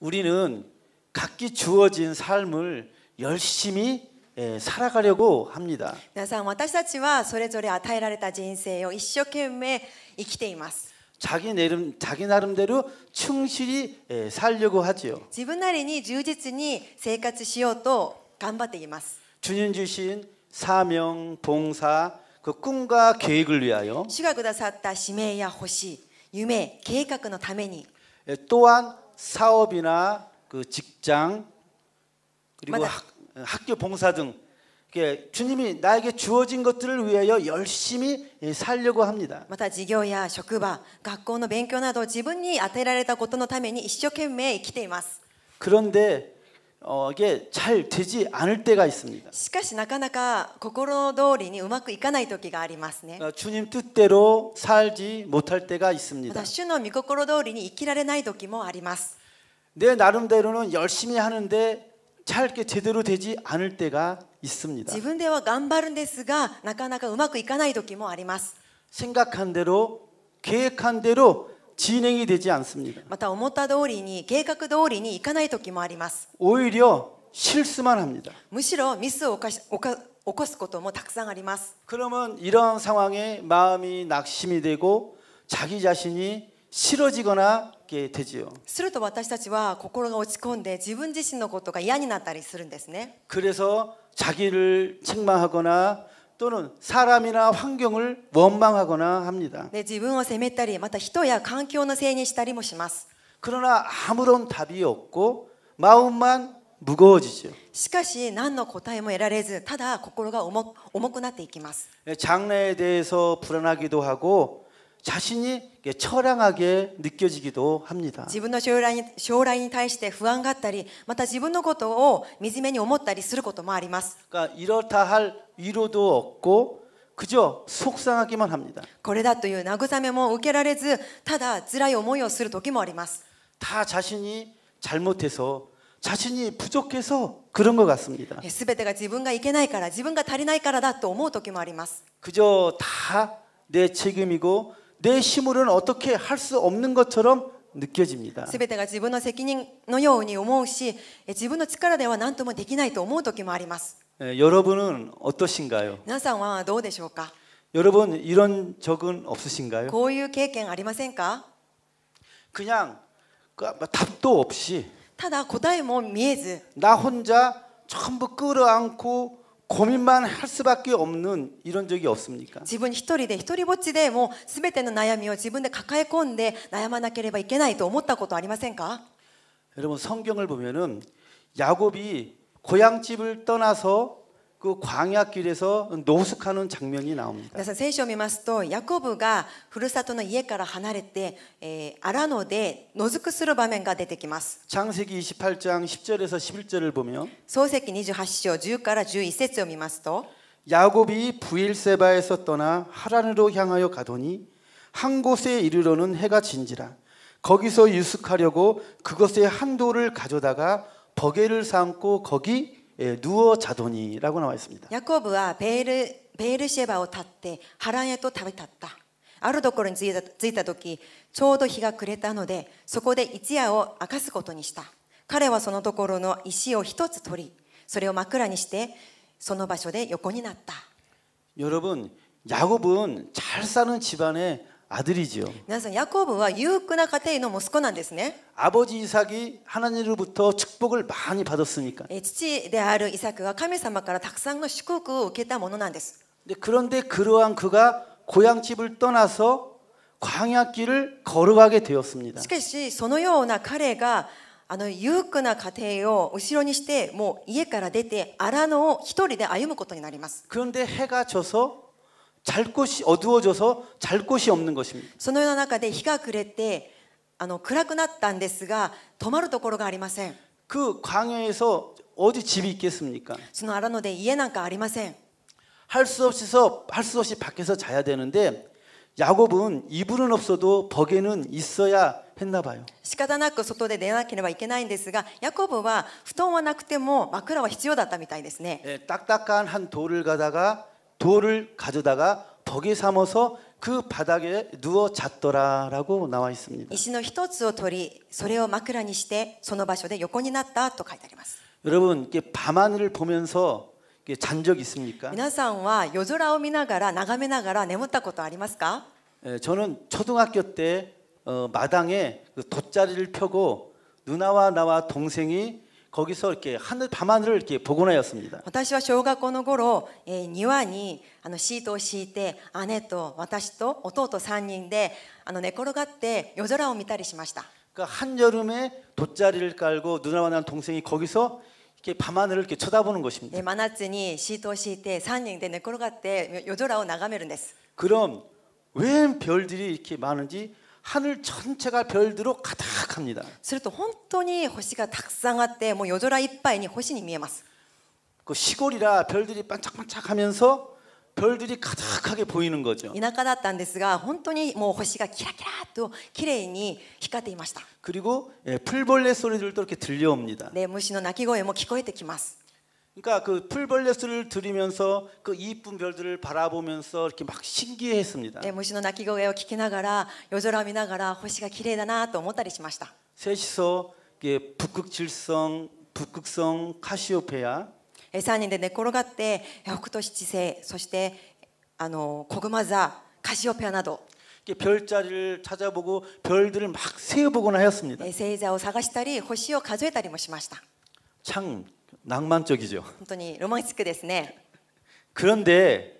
우리는 각기 주어진 삶을 열심히 皆さん私たちはそれぞれ与えられた人生を一生懸命生きています。 자기 내름 자기 나름대로 충실히 에, 살려고 하지요. 自分なりに充実に生活しようと頑張っています. 주님 주신 사명, 봉사, 그 꿈과 계획을 위하여. 주가 くださった使命や星、夢、計画のために. 에, 또한 사업이나 그 직장 그리고 학, 학교 봉사 등 주님이 나에게 주어진 것들을 위하여 열심히 살려고 합니다. また事業や職場学校の勉強など自分に与えられたことのために一生懸命生きてい 그런데 어, 이게 잘 되지 않을 때가 있습니다. しかしなかなか心通りにうまくいかない時がありますね. 그러니까 주님 뜻대로 살지 못할 때가 있습니다. 主の御心通りに生きられない時もあります.내 나름대로는 열심히 하는데 잘 이렇게 제대로 되지 않을 때가 있습니다. 自分では頑張るんですがなかなかうまくいかない時もあります. 생각한 대로 계획한 대로 진행이 되지 않습니다. また思った通りに計画通りにいかない時もあります. 오히려 실수만 합니다. むしろミスを起こすこともたくさんあります. 그러면 이러한 상황에 마음이 낙심이 되고 자기 자신이 싫어지거나 되지요. すると私たちは心が落ち込んで自分自身のことが嫌になったりするんですね. 그래서 자기를 책망하거나 또는 사람이나 환경을 원망하거나 합니다. 네, 自分を責めたり、また人や環境のせいにしたりもします. 그러나 아무런 답이 없고 마음만 무거워지죠. しかし何の答えも得られずただ心が重くなっていきます. 장래에 대해서 불안하기도 하고 자신이 처량하게 느껴지기도 합니다. 自分の将来に将来に対して不安があったりまた自分のことを惨めに思ったりすることもあります 그러니까 이렇다 할 위로도 없고 그저 속상하기만 합니다. これだという慰めも受けられずただ辛い思いをする時もあります다 자신이 잘못해서 자신이 부족해서 그런 것 같습니다. 全てが自分がいけないから自分が足りないからだと思う時もあります 그저 다내 책임이고 내 힘으로는 어떻게 할 수 없는 것처럼 느껴집니다. 全てが自分の責任のように思うし、自分の力では何ともできないと思う時もあります. 예, 여러분은 어떠신가요? 皆さんはどうでしょうか? 여러분 이런 적은 없으신가요? こういう経験ありませんか? 그냥 답도 없이 ただ答えも見えず나 혼자 전부 끌어안고 고민만 할 수밖에 없는 이런 적이 없습니까? 自分一人で一人ぼっちでもう全ての悩みを自分で抱え込んで悩まなければいけないと思ったことありませんか? 여러분 성경을 보면은 야곱이 고향집을 떠나서 그 광야길에서 노숙하는 장면이 나옵니다. 그래서 성시을見ますと 야곱이가 후르사토の이에ら라하나アラ아라노데노숙する場面が出てきます 창세기 28장 10절에서 11절을 보면 소세기 28장 10から 11절을 見ますと 야곱이 부일세바에서 떠나 하란으로 향하여 가더니 한 곳에 이르러는 해가 진지라 거기서 유숙하려고 그것의 한 돌을 가져다가 버개를 삼고 거기 누워자더니라고나와있습니다야곱은베일베일시에바를탔대하란에도다비탔다あるところに着いた着いた時ちょうど日が暮れたのでそこで一夜を明かすことにした彼はそのところの石を一つ取りそれを枕にしてその場所で横になった여러분야곱은잘사는집안에 아들이지요. 여러분, 야곱은 유익한 가정의 息子なんですね. 아버지 이삭이 하나님으로부터 축복을 많이 받았으니까.父である 이삭이 神様からたくさんの祝福を受けたものなんです. 그런데 그러한 그가 고향 집을 떠나서 광야길을 걸어가게 되었습니다. しかしそのような彼があの裕福な家庭を後ろにしてもう家から出て荒野を一人で歩むことになります。 그런데 해가 져서 잘 곳이 어두워져서 잘 곳이 없는 것입니다. その世の中で日が暮れてあの暗くなったんですが泊まるところがありません그 광야에서 어디 집이 있겠습니까? その荒野で家なんかありません할 수 없이서 할 수 없이 밖에서 자야 되는데 야곱은 이불은 없어도 버개는 있어야 했나 봐요. 仕方なく外で寝なければいけないんですが、ヤコブは布団はなくても枕は必要だったみたいですね。 예, 딱딱한 한 돌을 가다가 돌을 가져다가 덕에 삼어서 그 바닥에 누워 잤더라라고 나와 있습니다. 石の一つを取り、それを枕にして、その場所で横になったと書いてあります。 여러분, 이게 밤하늘을 보면서 잔적 있습니까? 皆さんは夜空を見ながら眺めながら眠ったことありますか? 예, 저는 초등학교 때 어, 마당에 그 돗자리를 펴고 누나와 나와 동생이 거기서 이렇게 하늘 밤하늘을 이렇게 보고 나였습니다 私は小学校の頃庭にあのシートを敷いて姉と私と弟3人であの寝転がって夜空を見たりしました그러니까 한여름에 돗자리를 깔고 누나 만난 동생이 거기서 이렇게 밤하늘을 이렇게 쳐다보는 것입니다. 네, 만화츠니 시도 시대 산행대 내걸어갔대 요조라고 나가면은 됐어. 그럼 왜 별들이 이렇게 많은지 하늘 전체가 별들로 가득합니다. すると 뭐 그 시골이라 별들이 반짝반짝하면서 별들이 가득하게 보이는 거죠. 田舎だったんですが本当にもう星がキラキラと綺麗に光っていました. 뭐 그리고 예, 풀벌레 소리들도 이렇게 들려옵니다. 네, 무시의 낙기고에聞こえてきます 그러니까 그 풀벌레스를 들으면서 그 이쁜 별들을 바라보면서 이렇게 막 신기했습니다. 네, 무신의 낙기고개를 聞きながら 요절을 見ながら 호시가 綺麗だなと思ったりしました. 셋이서 이게 북극질성, 북극성 카시오페아 3人で寝転がって北斗七星そしてあの小熊座カシオペアなど 별자리를 찾아보고 별들을 막세어보거 하였습니다. 세자를 探したり星を数えたりもしました.참 낭만적이죠. 本当にロマ 그런데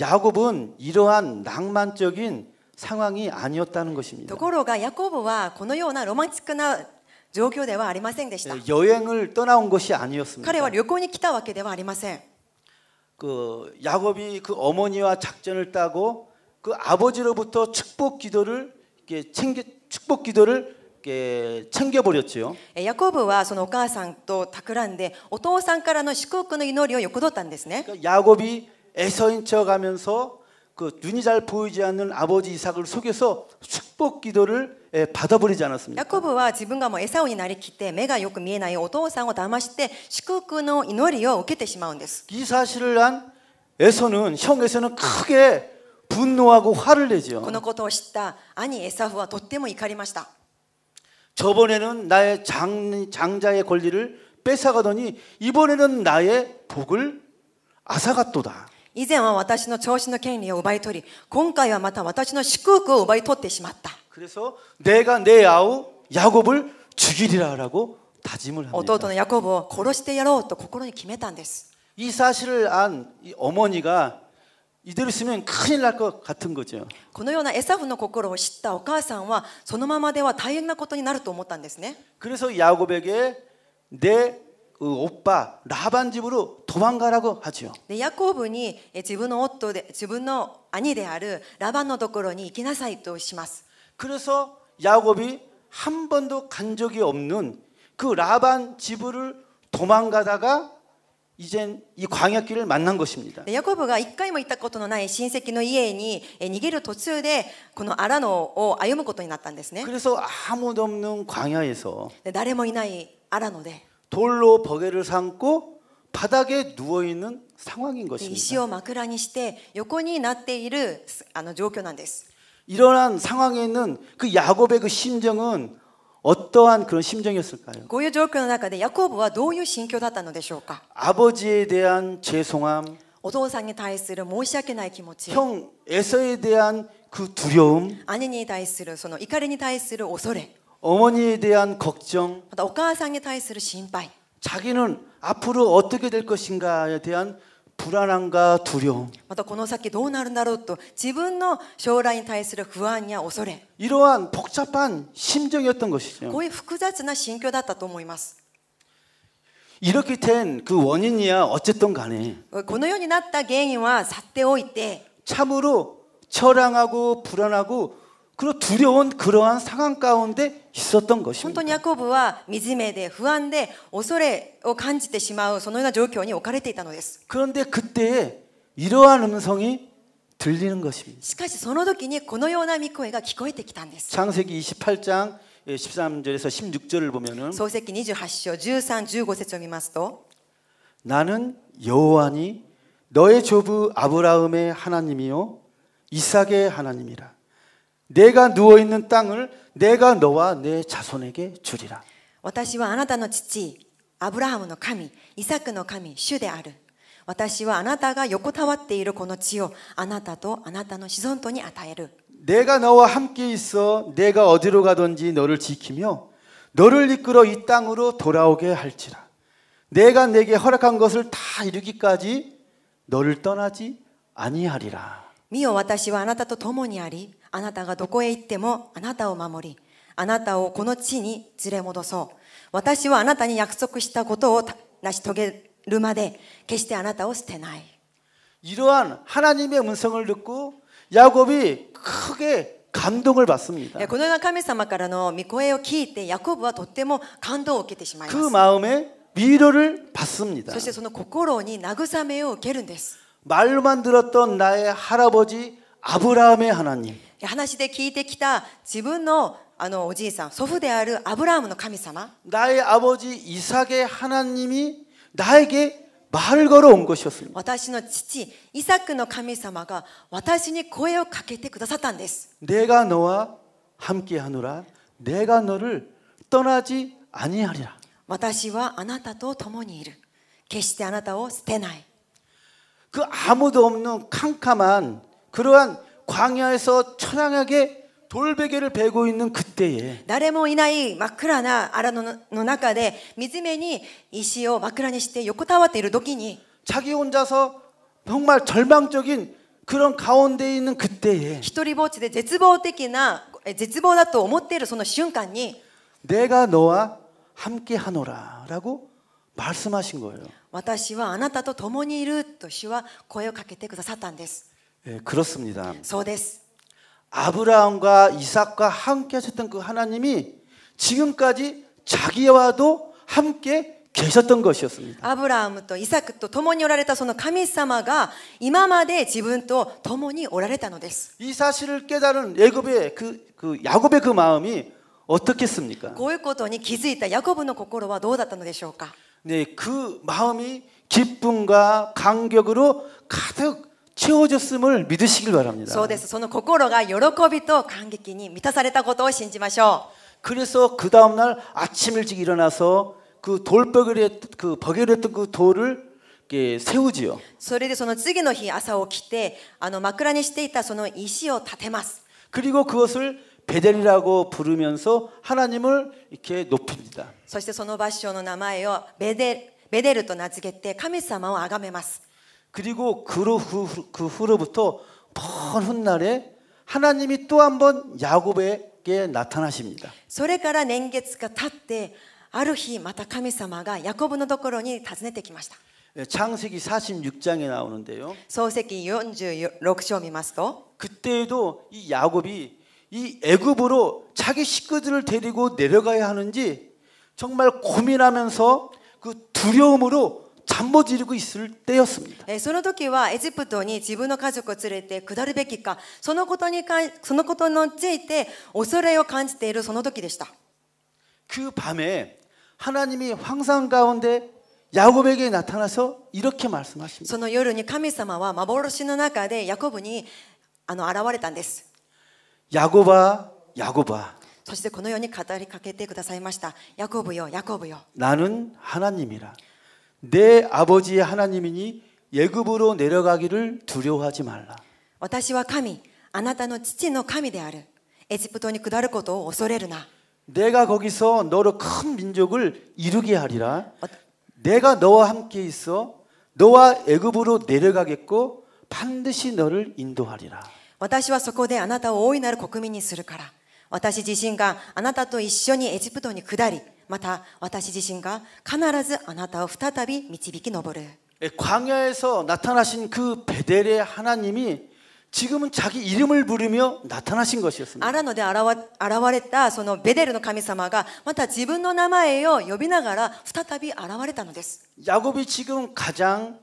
야곱은 이러한 낭만적인 상황이 아니었다는 것입니다. ところこのようなロマな状況ではありませんでした 여행을 떠나온 것이 아니었습니다. 彼は旅行に来たわけではありません.그 야곱이 그 어머니와 작전을 따고 그 아버지로부터 축복 기도를 이렇게 챙겨 축복 기도를 け챙겨버렸지요ヤコブはそのお母さんと企んでお父さんからの祝福の祈りを横取ったんですね。ヤ고비애서인척하면서그 눈이 잘 보이지 않는 아버지 이삭을 속여서 축복 기도를 받아버리지 않았습니까? 야곱은 자신이 뭐 에사오에 나리きて 目がよく見えないお父さんを騙して 축복의 祈りを受けてしまうんです.이 사실을 한 에서는 형 에서는 크게 분노하고 화를 내지요. このことを知った兄エサフはとっても怒りました。 저번에는 나의 장, 장자의 권리를 뺏어가더니 이번에는 나의 복을 아사갔도다. 以前は私の調子の権利を奪い取り、今回はまた私の祝福を奪い取ってしまった。 그래서 내가 내 아우 야곱을 죽이리라라고 다짐을 합니다. 弟のヤコブを殺してやろうと心に決めたんです.이 사실을 안 어머니가 이대로 있으면 큰일 날 것 같은 거죠. このようなエサフの心を知ったお母さんはそのままでは大変なことになると思ったんですね. 그래서 야곱에게 내그 오빠 라반 집으로 도망가라고 하죠. 네, 야곱이 자신의 오토 자신의 아니である 라반のところに行きなさいとします. 그래서 야곱이 한 번도 간 적이 없는 그 라반 집을 도망가다가 이젠 이 광야길을 만난 것입니다. 네, 야고보가 1回も行ったことのない親戚の家に逃げる途中でこのアラノを歩むことになったんですね. 그래서 아무도 없는 광야에서 誰もいないアラノで 네, 돌로 버개를 삼고 바닥에 누워 있는 상황인 네, 것입니다. 이시오 마크라니 시대 요코니 나때いる 아, 状況なんです. 일어난 상황에 있는 그 야곱의 그 심정은 어떠한 그런 심정이었을까요? 아버지에 대한 죄송함, お父さんに対する申し訳ない気持ち。형 에서에 대한 그 두려움, 兄に対するその怒りに対する恐れ。 어머니에 대한 걱정, またお母さんに対す 자기는 앞으로 어떻게 될 것인가에 대한 불안함과 두려움. またこの先どうなるんだろうと自分の将来に対する不安や恐れ. 이러한 복잡한 심정이었던 것이죠. 거의 複雑な心境だったと思います. 이렇게 된그 원인이야 어쨌든 간에. このようになった原因はっておいて 참으로 철항하고 불안하고 그런 두려운 그러한 상황 가운데 있었던 것입니다. 本当にヤコブは惨めで不安で恐れを感じてしまうそのような状況に置かれていたのです. 그런데 그때 이러한 음성이 들리는 것입니다. しかしその時にこのような御声が聞こえてきたんです. 창세기 28장 13절에서 예, 16절을 보면은 소세기 28장 13, 15절을 見ます 나는 여호와니 너의 조부 아브라함의 하나님이요 이삭의 하나님이라. 내가 누워 있는 땅을 내가 너와 내 자손에게 주리라. 私はあなたの父アブラハムの神イサクの神主である私はあなたが横たわっているこの地をあなたとあなたの子孫とに与える。 내가 너와 함께 있어 내가 어디로 가든지 너를 지키며 너를 이끌어 이 땅으로 돌아오게 할지라. 내가 내게 허락한 것을 다 이루기까지 너를 떠나지 아니하리라. 미요, 私はあなたと共にありあなたがどこへ行ってもあなたを守り、あなたをこの地に連れ戻そう。私はあなたに約束したことを成し遂げるまで決してあなたを捨てない。이러한하나님의음성을듣고야곱이크게はと을받습니다그마음에위로를받습니다말로만들었던나의할아버지아브라함의하나님話で聞いてきた自分のあのおじいさん、祖父であるアブラハムの神様。나의아버지이삭의하나님이나에게말을걸어온것이었습니다私の父イサクの神様が私に声をかけてくださったんです。내가너와함께하노라내가너를떠나지아니하리라私はあなたと共にいる。決してあなたを捨てない。그아무도없는캄캄한그러한 광야에서 천황하게 돌베개를 베고 있는 그때에 誰もいない真っ暗な荒野の中で水目に石を真っ暗にして横たわっている時に 자기 혼자서 정말 절망적인 그런 가운데 있는 그때에 一人ぼっちで絶望的な絶望だと思っているその瞬間に 내가 너와 함께 하노라라고 말씀하신 거예요. 私はあなたと共にいると主は声をかけてくださったんです。 예, 그렇습니다. 소데스. 아브라함과 이삭과 함께 하셨던 그 하나님이 지금까지 자기와도 함께 계셨던 것이었습니다. 아브라함 또 이삭 또 동원이 오라레타 소노 카미사마가 이마마데 지분 또 동원이 오라레타노 데스. 이 사실을 깨달은 애굽의 그, 그 야곱의 그 마음이 어떻겠습니까? 고일고도니 기즈이다 야곱의 心はどうだったのでしょうか? 네, 그 마음이 기쁨과 감격으로 가득 채워졌음을 믿으시길 바랍니다. そうです.その心が喜びと感激に満たされたことを信じましょう. 그래서 그 다음 날 아침 일찍 일어나서 그 돌벽에 그 버결 했던 그 돌을 세우지요. それでその次の日朝起きてあの枕にしていたその石を立てます. 그리고 그것을 베델이라고 부르면서 하나님을 이렇게 높입니다. そしてその場所の名前をベデルベデルと名付けて神様を崇めます。 그리고 그, 후, 그 후로부터 먼 훗날에 하나님이 또 한번 야곱에게 나타나십니다. それから年月が経ってある日また神様がヤコブのところに訪ねてきました。 예, 창세기 46장에 나오는데요. 소세기 46章を見ますと 그때에도 이 야곱이 이 애굽으로 자기 식구들을 데리고 내려가야 하는지 정말 고민하면서 그 두려움으로 잠못 이루고 있을 때였습니다. その時はエジプトに自分の家族連れて下るべきかそのことにそのことについて恐れを感じているその時でした그 関 밤에 하나님이 황상 가운데 야곱에게 나타나서 이렇게 말씀하십니다. その夜に神様は幻の中でヤコブにあの現れたんです. 야곱아, 야곱아. そしてこのように語りかけてくださいました。ヤコブよ、ヤコブよ。나는하나님이라。 내 아버지 하나님이니 예급으로 내려가기를 두려워하지 말라. 私は神あなたの父の神であるエジプトに下ることを恐れるな 내가 거기서 너로 큰 민족을 이루게 하리라. 어, 내가 너와 함께 있어 너와 애굽으로 내려가겠고 반드시 너를 인도하리라. 私はそこであなたを大いなる国民にするから。私自身があなたと一緒にエジプトに下り、また私自身が必ずあなたを再び導き上る 예, 광야에서 나타나신 그 베델의 하나님이 지금은 자기 이름을 부르며 나타나신 것이었습니다. 아노데아와레타소 베델의 神様가 마타 自分の 나마에요 呼びながら再び現れたのです. 야곱이 지금 가장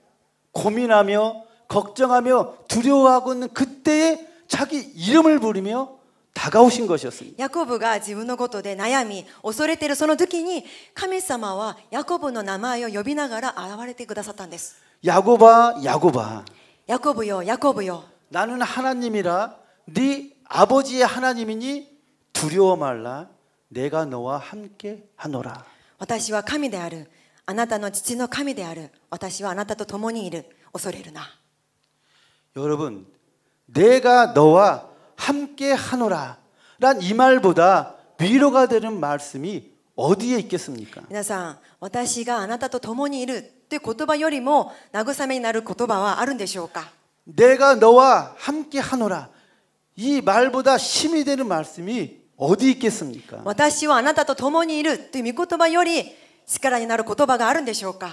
고민하며 걱정하며 두려워하고 있는 그때에 자기 이름을 부르며 다가오신것이었습니다야고보가자신의ことで悩み恐れているその時に神様は야고보의名前を呼びながら現れてくださったんです야고바야고바야고보요야고보요나는하나님이라네아버지의하나님이니두려워말라내가너와함께하노라私は神である。あなたの父の神である。私はあなたと共にいる。恐れるな。여러분내가너와 함께 하노라. 란이 말보다 위로가 되는 말씀이 어디에 있겠습니까? 皆さん,私があなたと共にいるって言葉よりも慰めになる言葉はあるんでしょうか? 내가 너와 함께 하노라. 이 말보다 힘이 되는 말씀이 어디 있겠습니까? 私はあなたと共にいるという言葉より力になる言葉があるんでしょうか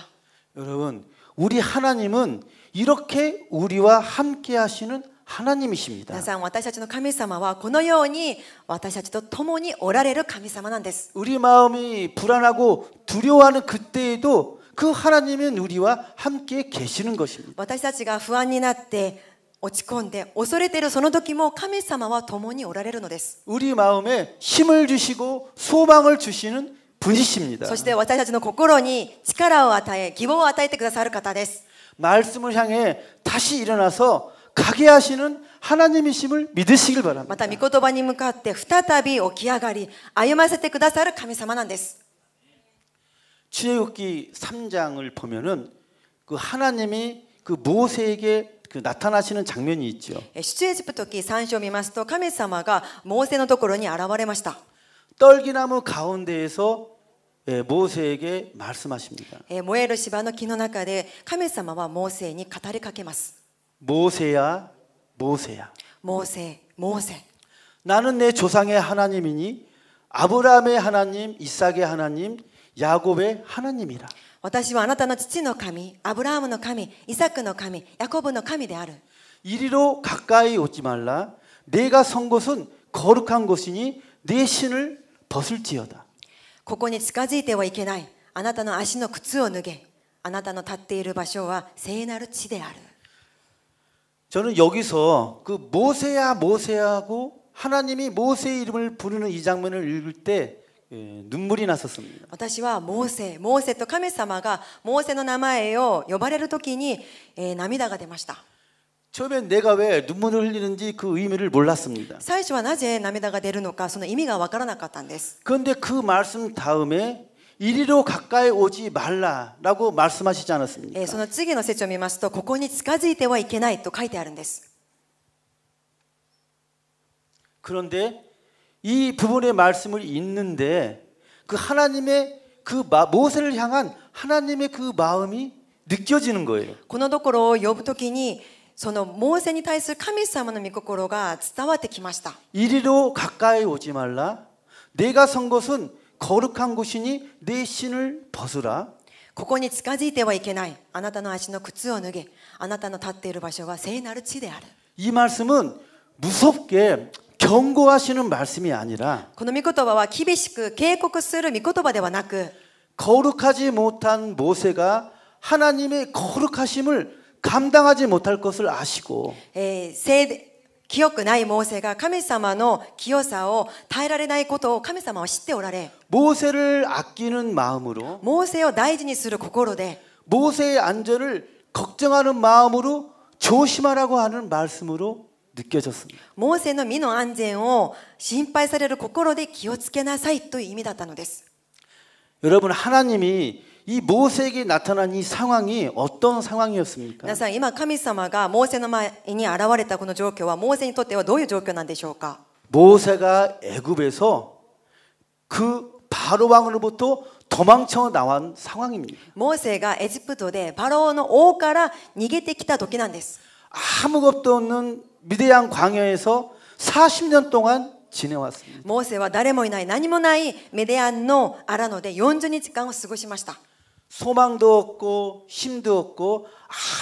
여러분, 우리 하나님은 이렇게 우리와 함께 하시는 하나님이십니다. 皆さん私たちの神様はこのように私たちと共におられる神様なんです. 우리 마음이 불안하고 두려워하는 그때에도 그 하나님은 우리와 함께 계시는 것입니다. 私たちが不安になって落ち込んで恐れているその時も神様は共におられるのです. 우리 마음에 힘을 주시고 소망을 주시는 분이십니다. そして私たちの心に力を与え希望を与えてくださる方です. 말씀을 향해 다시 일어나서 가게 하시는 하나님이심을 믿으시길 바랍니다. また御言葉に向かって再び起き上がり歩ませてくださる神様なんです. 출애굽기 3장을 보면은 그 하나님이 그 모세에게 그 나타나시는 장면이 있죠. 출애굽기 예, 3章を見ますと神様がモーセのところに現れました. 떨기나무 가운데에서 예, 모세에게 말씀하십니다. 예, 모에시바의木の中で神様はモーセに語りかけます 모세야 모세야 모세 모세 나는 내 조상의 하나님이니 아브라함의 하나님 이삭의 하나님 야곱의 하나님이라 私はあなたの父の神アブラハムの神イサクの神ヤコブの神である 이리로 가까이 오지 말라 내가 선 곳은 거룩한 곳이니 내 신을 벗을지어다 ここに近づいてはいけないあなたの足の靴を脱げあなたの立っている場所は聖なる地である 저는 여기서 그 모세야 모세하고 야 하나님이 모세의 이름을 부르는 이 장면을 읽을 때 예, 눈물이 났었습니다. 私はモーセ、モーセと神様がモーセの名前を呼ばれる時に涙が出ました。 예, 처음에 내가 왜 눈물을 흘리는지 그 의미를 몰랐습니다. 最初はなぜ涙が出るのかその 의미가 와からなかったんです 그런데 그 말씀 다음에 이리로 가까이 오지 말라라고 말씀하시지 않았습니까? 예, その次の節を見ますとここに近づいてはいけないと書いて 그런데 이 부분의 말씀을 읽는데 그 하나님의 그 모세를 향한 하나님의 그 마음이 느껴지는 거예요. このところを呼そのモーセに対する神様の御心が伝わってきました 이리로 가까이 오지 말라. 내가 선 것은 거룩한 곳이니 내 신을 벗으라. ここに近づいてはいけない。あなたの足の靴を脱げ。あなたの立っている場所は聖なる地である。이 말씀은 무섭게 경고하시는 말씀이 아니라 この御言葉は厳しく警告する御言葉ではなく 그 거룩하지 못한 모세가 하나님의 거룩하심을 감당하지 못할 것을 아시고 에, 세, 清くないモーセが神様の清さを耐えられないことを神様は知っておられモーセ를아끼는마モーセを大事にする心でモーセ의안전을걱정하는마음으로조심하라고하는말씀으로느껴졌습니다モーセの身の安全を心配される心で気をつけなさいという意味だったのです여러분하나님이 이 모세에게 나타난 이 상황이 어떤 상황이었습니까? 皆さん今神様がモーセの前に現れたこの状況はモーセにとってはどういう状況なんでしょうか? 모세가 애굽에서 그 바로 왕으로부터 도망쳐 나온 상황입니다. 모세가 에집트에 바로의 왕から 逃げてきた時なんです. 아무것도 없는 미대양 광야에서 40년 동안 지내왔습니다. 모세와 誰もいない何もないメディアンのアラノで40日間を過ごしました。 소망도 없고 힘도 없고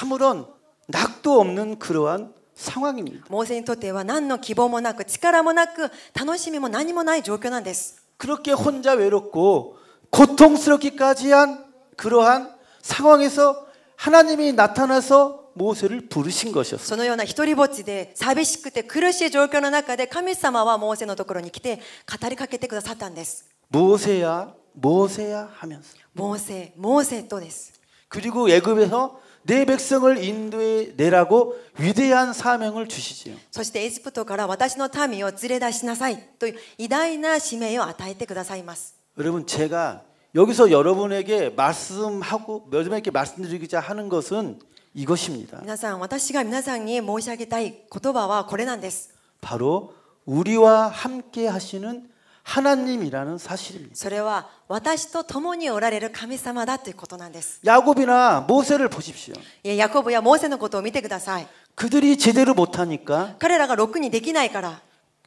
아무런 낙도 없는 그러한 상황입니다. 모세にとっては何の希望もなく力もなく楽しみも何もない状況なんです. 그렇게 혼자 외롭고 고통스럽기까지 한 그러한 상황에서 하나님이 나타나서 모세를 부르신 것이었어요. そのような一人ぼっちで寂しくて苦しい状況の中で神様はモーセのところに来て語りかけてくださったんです. 모세야 모세야 하면서. 모세, 모세 또です. 그리고 애굽에서 내 백성을 인도해 내라고 위대한 사명을 주시지요. そしてエジプトから私の民を連れ出しなさいと偉大な使命を与えてくださいます. 여러분 제가 여기서 여러분에게 말씀하고 여러분에게 말씀드리고자 하는 것은 이것입니다. 皆さん,私が皆さんに申し上げたい言葉はこれなんです. 바로 우리와 함께 하시는 하나님이라는 사실입니다. それは私と共におられる神様だということなんです. 야곱이나 모세를 보십시오. 예, 야곱이야 모세의 ことを見てください. 그들이 제대로 못 하니까. 彼らがろくにできないから.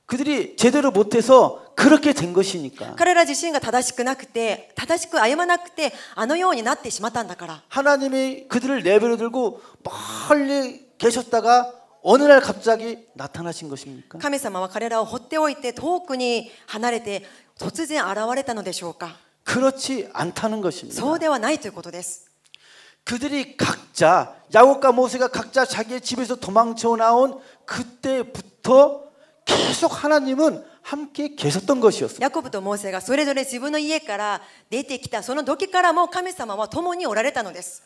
그들이 제대로 못 해서 그렇게 된 것이니까. 彼ら自身が正しくなくて正しく歩まなくてあのようになってしまったんだから. 하나님이 그들을 내버려 두고 멀리 계셨다가 어느 날 갑자기 나타나신 것입니까? 神様は彼らを放っておいて遠くに離れて突然現れたのでしょうか? 그렇지 않다는 것입니다. そうではないということです. 그들이 각자 야곱과 모세가 각자 자기의 집에서 도망쳐 나온 그때부터 계속 하나님은 함께 계셨던 것이었어요. 야곱과 모세가 それぞれ自分の家から出てきたその時からも神様は共におられたのです.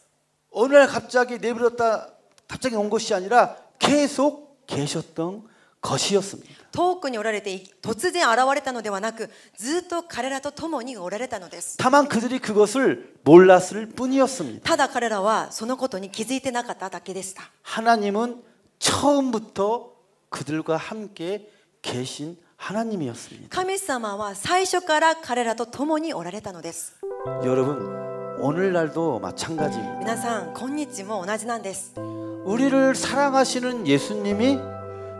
어느 날 갑자기 내버렸다 갑자기 온 것이 아니라 계속 계셨던 것이었습니다. 遠くにおられて突然現れたのではなくずっと彼らと共におられたのです 다만 그들이 그것을 몰랐을 뿐이었습니다. ただ彼らはそのことに気づいてなかっただけでした. 하나님은 처음부터 그들과 함께 계신 하나님이었습니다. 神様は最初から彼らと共におられたのです. 여러분 오늘날도 마찬가지입니다. 皆さんこんにちも同じなんです. 우리를 사랑하시는 예수님이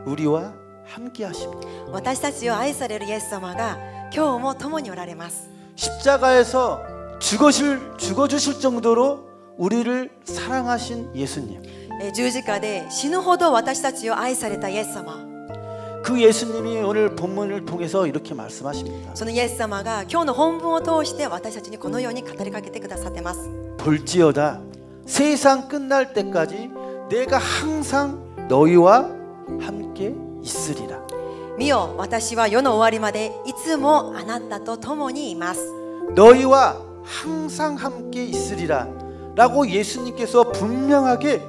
우리와 함께 하십니다. 私たちを愛されるイエス様が今日も共におられます. 십자가에서 죽으실 죽어 주실 정도로 우리를 사랑하신 예수님. 十字架で死ぬほど私たちを愛されたイエス様.그 예수님이 오늘 본문을 통해서 이렇게 말씀하십니다. そのイエス様が今日の本文を通して私たちにこのように語りかけてくださってます. 볼지어다 세상 끝날 때까지 내가 항상 너희와 함께 있으리라. 見よ私は世の終わりまでいつもあなたと共にいます 너희와 항상 함께 있으리라. 라고 예수님께서 분명하게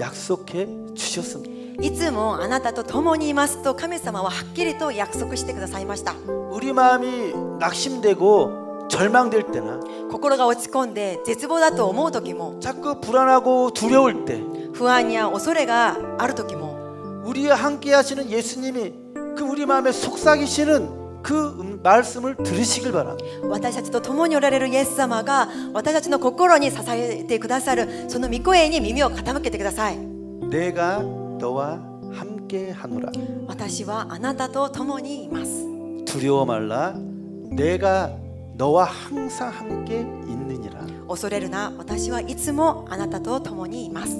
약속해 주셨습니다. いつもあなたと共にいますと神様ははっきりと約束してくださいました 우리 마음이 낙심되고 절망될 때나 心が落ち込んで絶望だと思う時も 자꾸 불안하고 두려울 때不安や恐れがある時も우리와함께하시는예수님이그우리마음에속삭이시는그말씀을들으시길바랍니다私たちと共におられるイエス様が私たちの心に支えてくださるその御声に耳を傾けてください내가너와함께하노라私はあなたと共にいます두려워말라내가너와항상함께있느니라恐れるな。私はいつもあなたと共にいます。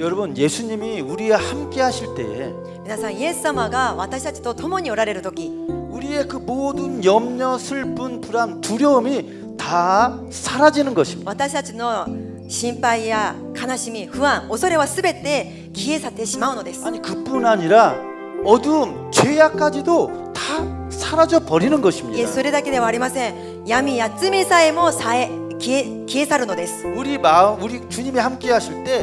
여러분 예수님이 우리와 함께 하실 때에 皆さんイエス様が私たちと共におられる時 우리의 그 모든 염려, 슬픔, 불안, 두려움이 다 사라지는 것입니다. 私たちの心配や悲しみ、不安、恐れはすべて消え去ってしまうのです. 아니 그뿐 아니라 어둠, 죄악까지도 다 사라져 버리는 것입니다. 예, それだけではありません.闇や罪さえもさえ消え消え去るのです. 우리 마음, 우리 주님이 함께 하실 때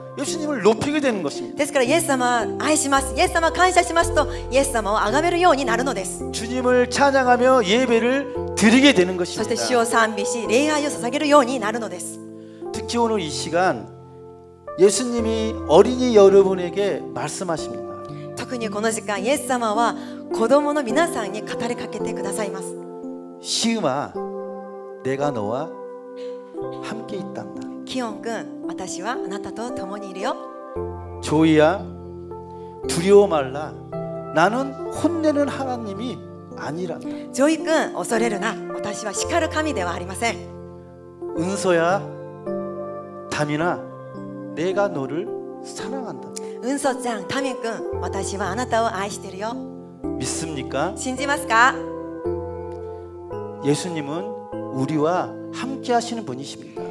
예수님을 높이게 되는 것입니다. ですからイエス様愛しますイエス様感謝しますとイエス様を崇めるようになるのです 주님을 찬양하며 예배를 드리게 되는 것입니다. そして主を賛美し礼拝を捧げるようになるのです 특히 오늘 이 시간 예수님이 어린이 여러분에게 말씀하십니다. 特にこの時間イエス様は子供の皆さんに語りかけてくださいます。시음아 내가 너와 함께 있다. 키ヨン君私はあなたと共に조이야두려워말라나는혼내는하나님이아니란다 조이君恐れるな私は叱る神ではありません은서야담이나내가너를사랑한다 은서 짱 담이 군私はあなたを愛してる 믿습니까? 信じますか? 예수님은 우리와 함께 하시는 분이십니다.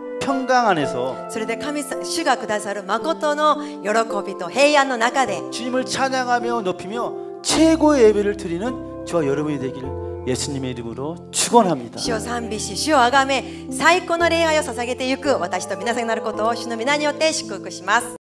평강 안에서 주님을 찬양하며 높이며 최고의 예배를 드리는 저와 여러분이 되길 예수님의 이름으로 축원합니다. 주여 삼비시 주여 아가메 최고의 예배를捧げていく私と皆さんになることを主の皆によって祝